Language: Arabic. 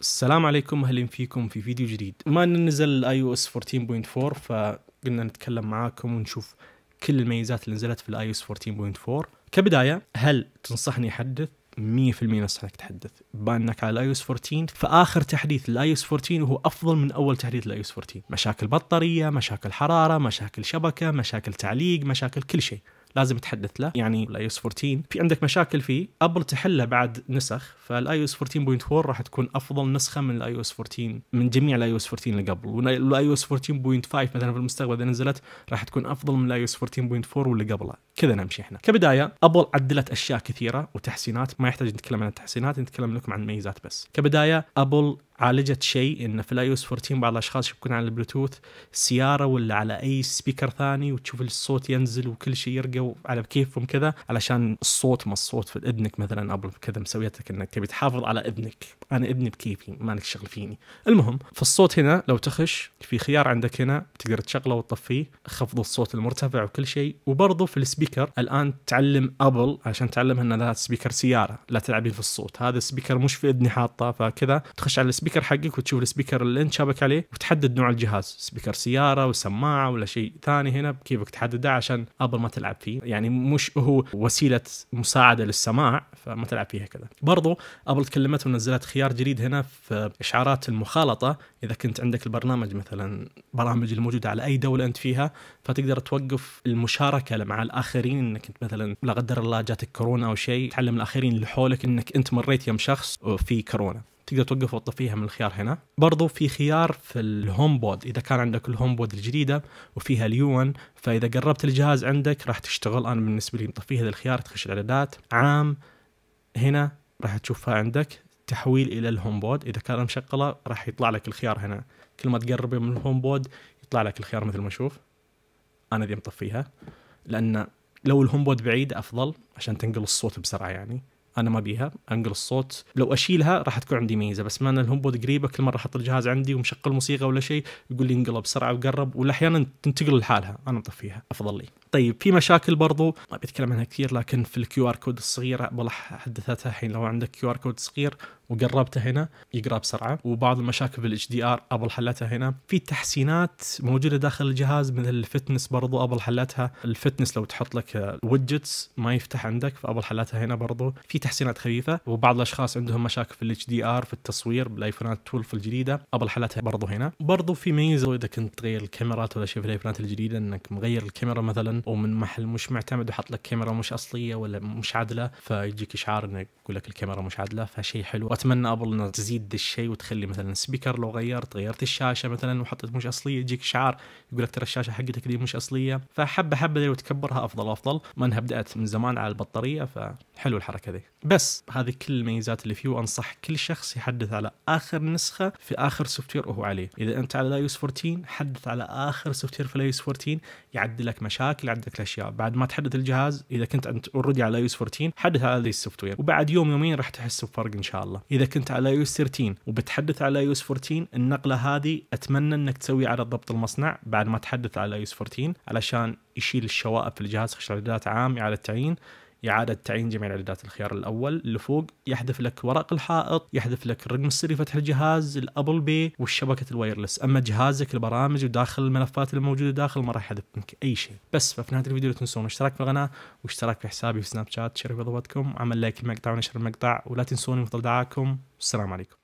السلام عليكم اهلا فيكم في فيديو جديد بما ان نزل اي او اس 14.4 فقلنا نتكلم معاكم ونشوف كل الميزات اللي نزلت في الاي او اس 14.4 كبدايه هل تنصحني احدث 100% انصحك تحدث بانك على الاي او اس 14 فاخر تحديث للاي او اس 14 وهو افضل من اول تحديث للاي او اس 14 مشاكل بطاريه مشاكل حراره مشاكل شبكه مشاكل تعليق مشاكل كل شيء لازم تحدث له يعني الاي او اس 14 في عندك مشاكل فيه ابل تحله بعد نسخ فالاي او اس 14.4 راح تكون افضل نسخه من الاي او اس 14 من جميع الاي او اس 14 اللي قبل والاي او اس 14.5 مثلا في المستقبل اذا نزلت راح تكون افضل من الاي او اس 14.4 واللي قبله كذا نمشي احنا كبدايه ابل عدلت اشياء كثيره وتحسينات ما يحتاج نتكلم عن التحسينات نتكلم لكم عن الميزات بس كبدايه ابل عالجت شيء انه في الاي او اس 14 بعض الاشخاص يشبكون على البلوتوث سياره ولا على اي سبيكر ثاني وتشوف الصوت ينزل وكل شيء يرقى على كيفهم كذا علشان الصوت ما الصوت في اذنك مثلا ابل كذا مسويتك انك تبي تحافظ على اذنك انا اذني بكيفي ما لك شغل فيني المهم في الصوت هنا لو تخش في خيار عندك هنا تقدر تشغله وتطفيه خفض الصوت المرتفع وكل شيء وبرضه في السبيكر الان تعلم ابل عشان تعلمها ان هذا سبيكر سياره لا تلعبين في الصوت هذا السبيكر مش في اذني حاطه فكذا تخش على السبيكر حقك وتشوف السبيكر اللي انت شابك عليه وتحدد نوع الجهاز سبيكر سياره وسماعه ولا شيء ثاني هنا بكيفك تحدده عشان ابل ما تلعب فيه يعني مش هو وسيله مساعده للسماع فما تلعب فيها كذا برضو ابل تكلمت ونزلت خيار جديد هنا في اشعارات المخالطه اذا كنت عندك البرنامج مثلا برامج الموجوده على اي دوله انت فيها فتقدر توقف المشاركه مع الاخرين انك انت مثلا لا قدر الله جاتك كورونا او شيء تعلم الاخرين اللي حولك انك انت مريت يم شخص في كورونا تقدر توقف وتطفيها من الخيار هنا برضو في خيار في الهوم بود اذا كان عندك الهوم بود الجديده وفيها اليون فاذا قربت الجهاز عندك راح تشتغل انا بالنسبه لي مطفي هذا الخيار تخش الاعدادات عام هنا راح تشوفها عندك تحويل الى الهوم بود اذا كان مشغله راح يطلع لك الخيار هنا كل ما تقرب من الهوم بود يطلع لك الخيار مثل ما نشوف انا ذي مطفيها لان لو الهوم بود بعيد افضل عشان تنقل الصوت بسرعه يعني انا ما بيها انقل الصوت لو اشيلها راح تكون عندي ميزه بس ما انا الهومبود قريبه كل مره احط الجهاز عندي ومشغل موسيقى ولا شيء يقول لي انقلها بسرعه وقرب ولا احيانا تنتقل لحالها انا مطفيها افضل لي طيب في مشاكل برضو ما بتكلم عنها كثير لكن في الكيو ار كود الصغيره بلح حدثتها الحين لو عندك كيو ار كود صغير وقربته هنا يقرا بسرعه وبعض المشاكل في الاتش دي ار ابل حلتها هنا في تحسينات موجوده داخل الجهاز مثل الفتنس برضو ابل حلتها الفتنس لو تحط لك ويدجتس ما يفتح عندك فابل حلتها هنا برضو في تحسينات خفيفه وبعض الاشخاص عندهم مشاكل في الاتش دي ار في التصوير بالايفونات 12 الجديده ابل حالتها برضو هنا برضو في ميزه اذا كنت تغير الكاميرات ولا شيء في الايفونات الجديده انك مغير الكاميرا مثلا ومن محل مش معتمد وحط لك كاميرا مش اصليه ولا مش عادله فيجيك اشعار انه يقول لك الكاميرا مش عادله فشيء حلو واتمنى ابل انها تزيد الشيء وتخلي مثلا سبيكر لو غيرت غيرت الشاشه مثلا وحطيت مش اصليه يجيك شعار يقول لك ترى الشاشه حقتك دي مش اصليه فحبه حبه لو تكبرها افضل افضل ما انها بدات من زمان على البطاريه فحلو الحركه ذي بس هذه كل الميزات اللي فيه وانصح كل شخص يحدث على اخر نسخه في اخر سوفت وير وهو عليه، اذا انت على لايوس 14 حدث على اخر سوفت وير في لايوس 14 يعدل لك مشاكل يعدل لك اشياء، بعد ما تحدث الجهاز اذا كنت انت اوريدي على لايوس 14 حدث على هذه السوفت وير وبعد يوم يومين راح تحس بفرق ان شاء الله، اذا كنت على لايوس 13 وبتحدث على لايوس 14 النقله هذه اتمنى انك تسويها على ضبط المصنع بعد ما تحدث على لايوس 14 علشان يشيل الشوائب في الجهاز خشب عام على التعيين إعادة تعيين جميع الإعدادات الخيار الأول اللي فوق يحذف لك ورق الحائط يحذف لك الرقم السري فتح الجهاز الأبل بي والشبكة الوايرلس أما جهازك البرامج وداخل الملفات الموجودة داخل ما راح يحذف منك أي شيء بس ففي نهاية الفيديو لا تنسون الاشتراك في القناة واشتراك في حسابي في سناب شات شرف أضواتكم وعمل لايك المقطع ونشر المقطع ولا تنسوني مفضل دعاكم والسلام عليكم